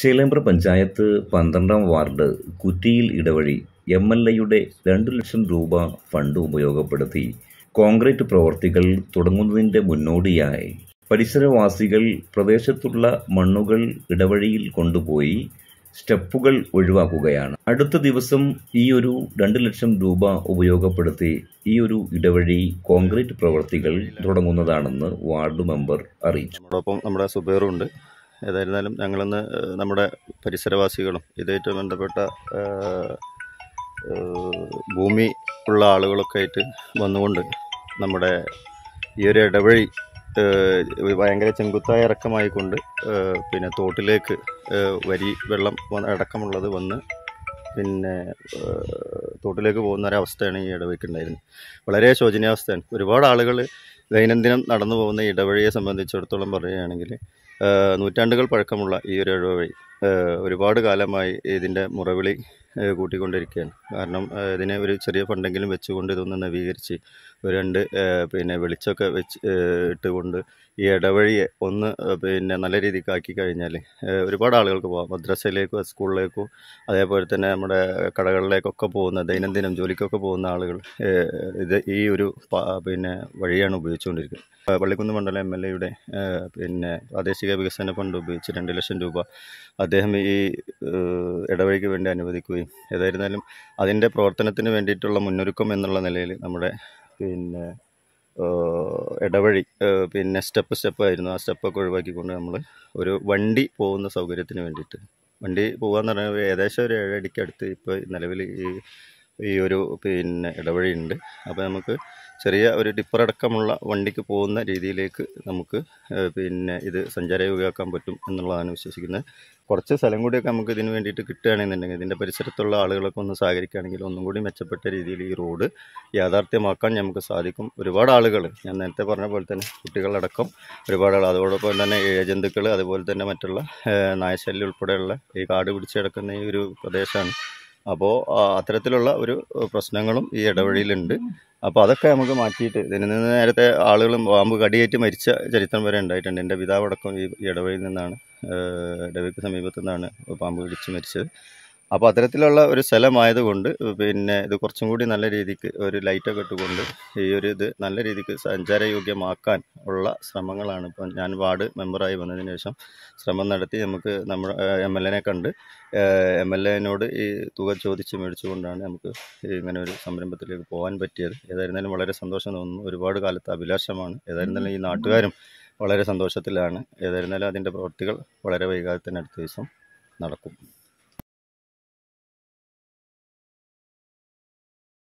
ചേലേമ്പ്ര പഞ്ചായത്ത് പന്ത്രണ്ടാം വാർഡ് കുറ്റിയിൽ ഇടവഴി എം എൽ എയുടെ രണ്ടു ലക്ഷം രൂപ ഫണ്ട് ഉപയോഗപ്പെടുത്തി കോൺക്രീറ്റ് പ്രവർത്തികൾ തുടങ്ങുന്നതിൻ്റെ മുന്നോടിയായി പരിസരവാസികൾ പ്രദേശത്തുള്ള മണ്ണുകൾ ഇടവഴിയിൽ കൊണ്ടുപോയി സ്റ്റെപ്പുകൾ ഒഴിവാക്കുകയാണ് അടുത്ത ദിവസം ഈ ഒരു രണ്ട് ലക്ഷം രൂപ ഉപയോഗപ്പെടുത്തി ഈ ഒരു ഇടവഴി കോൺക്രീറ്റ് പ്രവൃത്തികൾ തുടങ്ങുന്നതാണെന്ന് വാർഡ് മെമ്പർ അറിയിച്ചു നമ്മുടെ സുബേറുണ്ട് ഏതായിരുന്നാലും ഞങ്ങളിന്ന് നമ്മുടെ പരിസരവാസികളും ഇതായിട്ട് ബന്ധപ്പെട്ട ഭൂമി ഉള്ള ആളുകളൊക്കെ ആയിട്ട് വന്നുകൊണ്ട് നമ്മുടെ ഈ ഒരു ഇടവഴി ഭയങ്കര ചെങ്കുത്തായ ഇറക്കമായിക്കൊണ്ട് പിന്നെ തോട്ടിലേക്ക് വരി വെള്ളം അടക്കമുള്ളത് വന്ന് പിന്നെ തോട്ടിലേക്ക് പോകുന്ന ഒരവസ്ഥയാണ് ഈ ഇടവഴിക്കുണ്ടായിരുന്നത് വളരെ ശോചനീയാവസ്ഥയാണ് ഒരുപാട് ആളുകൾ ദൈനംദിനം നടന്നു പോകുന്ന ഇടവഴിയെ സംബന്ധിച്ചിടത്തോളം പറയുകയാണെങ്കിൽ നൂറ്റാണ്ടുകൾ പഴക്കമുള്ള ഈ ഒരു ഒരുപാട് കാലമായി ഇതിൻ്റെ മുറവിളി കൂട്ടിക്കൊണ്ടിരിക്കുകയാണ് കാരണം ഇതിനെ ഒരു ചെറിയ ഫണ്ടെങ്കിലും വെച്ചുകൊണ്ട് ഇതൊന്ന് നവീകരിച്ച് ഒരു രണ്ട് പിന്നെ വെളിച്ചമൊക്കെ വെച്ച് ഇട്ടുകൊണ്ട് ഈ ഇടവഴിയെ ഒന്ന് പിന്നെ നല്ല രീതിക്ക് ആക്കി കഴിഞ്ഞാൽ ഒരുപാട് ആളുകൾക്ക് പോകാം മദ്രസയിലേക്കോ സ്കൂളിലേക്കോ അതേപോലെ തന്നെ നമ്മുടെ കടകളിലേക്കൊക്കെ പോകുന്ന ദൈനംദിനം ജോലിക്കൊക്കെ പോകുന്ന ആളുകൾ ഇത് ഈ ഒരു പിന്നെ വഴിയാണ് ഉപയോഗിച്ചുകൊണ്ടിരിക്കുന്നത് പള്ളിക്കുന്ന് മണ്ഡലം എം എൽ എയുടെ പിന്നെ പ്രാദേശിക വികസന ഫണ്ട് ഉപയോഗിച്ച് രണ്ട് ലക്ഷം രൂപ അദ്ദേഹം ഈ ഇടവഴിക്ക് വേണ്ടി അനുവദിക്കുകയും പറയും ഏതായിരുന്നാലും അതിൻ്റെ പ്രവർത്തനത്തിന് വേണ്ടിയിട്ടുള്ള മുന്നൊരുക്കം എന്നുള്ള നിലയിൽ നമ്മുടെ പിന്നെ ഇടവഴി പിന്നെ സ്റ്റെപ്പ് സ്റ്റെപ്പ് ആയിരുന്നു ആ സ്റ്റെപ്പൊക്കെ ഒഴിവാക്കിക്കൊണ്ട് നമ്മൾ ഒരു വണ്ടി പോകുന്ന സൗകര്യത്തിന് വേണ്ടിയിട്ട് വണ്ടി പോകാന്ന് പറഞ്ഞാൽ ഏകദേശം ഒരു ഏഴടിക്കടുത്ത് ഇപ്പോൾ നിലവിൽ ഈ ഈ ഒരു പിന്നെ ഇടവഴി ഉണ്ട് അപ്പോൾ നമുക്ക് ചെറിയ ഒരു ഡിപ്പറടക്കമുള്ള വണ്ടിക്ക് പോകുന്ന രീതിയിലേക്ക് നമുക്ക് പിന്നെ ഇത് സഞ്ചാരയോഗ്യമാക്കാൻ പറ്റും എന്നുള്ളതാണ് വിശ്വസിക്കുന്നത് കുറച്ച് സ്ഥലം കൂടിയൊക്കെ നമുക്ക് ഇതിന് വേണ്ടിയിട്ട് കിട്ടുകയാണെന്നുണ്ടെങ്കിൽ ഇതിൻ്റെ പരിസരത്തുള്ള ആളുകളൊക്കെ ഒന്ന് സഹകരിക്കുകയാണെങ്കിൽ ഒന്നും കൂടി മെച്ചപ്പെട്ട രീതിയിൽ ഈ റോഡ് യാഥാർത്ഥ്യമാക്കാൻ നമുക്ക് സാധിക്കും ഒരുപാട് ആളുകൾ ഞാൻ നേരത്തെ പറഞ്ഞ പോലെ തന്നെ കുട്ടികളടക്കം ഒരുപാട് ആൾ അതോടൊപ്പം തന്നെ ഏജന്തുക്കൾ അതുപോലെ തന്നെ മറ്റുള്ള നായശല്യം ഉൾപ്പെടെയുള്ള ഈ കാട് പിടിച്ചു കിടക്കുന്ന ഈ ഒരു പ്രദേശമാണ് അപ്പോൾ അത്തരത്തിലുള്ള ഒരു പ്രശ്നങ്ങളും ഈ ഇടവഴിയിലുണ്ട് അപ്പോൾ അതൊക്കെ നമുക്ക് മാറ്റിയിട്ട് ഇതിൽ നിന്ന് നേരത്തെ ആളുകളും പാമ്പ് കടിയേറ്റ് മരിച്ച ചരിത്രം വരെ ഉണ്ടായിട്ടുണ്ട് എൻ്റെ പിതാവടക്കം ഈ ഇടവഴിയിൽ നിന്നാണ് ഇടവഴിക്ക് സമീപത്തു നിന്നാണ് പാമ്പ് കടിച്ച് മരിച്ചത് അപ്പോൾ അത്തരത്തിലുള്ള ഒരു സ്ഥലമായതുകൊണ്ട് പിന്നെ ഇത് കുറച്ചും കൂടി നല്ല രീതിക്ക് ഒരു ലൈറ്റൊക്കെ ഇട്ടുകൊണ്ട് ഈ ഒരു ഇത് നല്ല രീതിക്ക് സഞ്ചാരയോഗ്യമാക്കാൻ ഉള്ള ശ്രമങ്ങളാണ് ഇപ്പം ഞാൻ വാർഡ് മെമ്പറായി വന്നതിന് ശേഷം ശ്രമം നടത്തി നമുക്ക് നമ്മുടെ എം എൽ എനെ കണ്ട് എം എൽ എനോട് ഈ തുക ചോദിച്ച് മേടിച്ചുകൊണ്ടാണ് നമുക്ക് ഇങ്ങനെ ഒരു സംരംഭത്തിലേക്ക് പോകാൻ പറ്റിയത് ഏതായിരുന്നാലും വളരെ സന്തോഷം തോന്നുന്നു ഒരുപാട് കാലത്ത് അഭിലാഷമാണ് ഏതായിരുന്നാലും ഈ നാട്ടുകാരും വളരെ സന്തോഷത്തിലാണ് ഏതായിരുന്നാലും അതിൻ്റെ പ്രവൃത്തികൾ വളരെ വൈകാതെ തന്നെ അടുത്ത ദിവസം നടക്കും